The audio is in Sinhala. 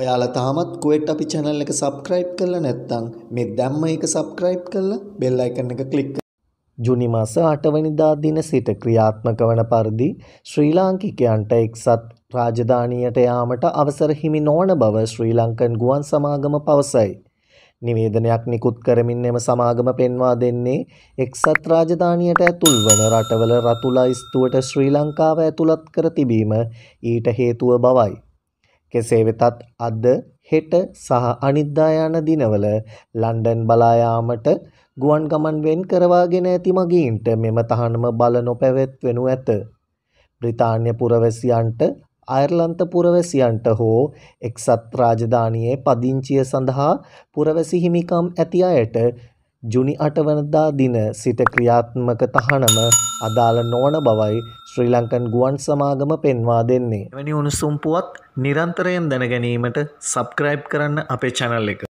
ඔයාලා තාමත් කුවෙට් අපි channel එක subscribe කරලා නැත්නම් මේ දැම්ම එක subscribe කරලා bell icon එක click ජුනි මාස 8 වෙනිදා දින සිට ක්‍රියාත්මක වන පරිදි ශ්‍රී ලාංකිකයන්ට එක්සත් රාජධානියට යාමට අවසර හිමි නොවන බව ශ්‍රී ලංකන් ගුවන් සමාගම පවසයි. නිවේදනයක් නිකුත් කරමින් එම සමාගම පෙන්වා දෙන්නේ එක්සත් රාජධානියට ඇතුල් වන රටවල රතුලා ස්තුවට ශ්‍රී ලංකාව ඇතුළත් කර තිබීම ඊට හේතුව බවයි. කෙසේ වෙතත් අද හෙට සහ අනිද්දා යන දිනවල ලන්ඩන් බලා යාමට ගුවන් ගමන් වෙන් කරවාගෙන ඇති මගීන්ට මෙම තහනම බල නොපැවැත්වෙනු ඇත. බ්‍රිතාන්‍ය පුරවැසියන්ට අයර්ලන්ත පුරවැසියන්ට හෝ එක්සත් රාජධානයේ පදිංචිය සඳහා පුරවැසි හිමිකම් ඇති අයට ජුනි අටවනදා දින සිට ක්‍රියාත්මක තහනම අදාළ නොවන බවයි ශ්‍රී ලංකන් ගුවන් සමාගම පෙන්වා දෙන්නේ. එවැනි උණුසුම් පුවත් නිරන්තරයෙන් දැනගැනීමට සබ්ස්ක්‍රයිබ් කරන්න අපේ channel එක.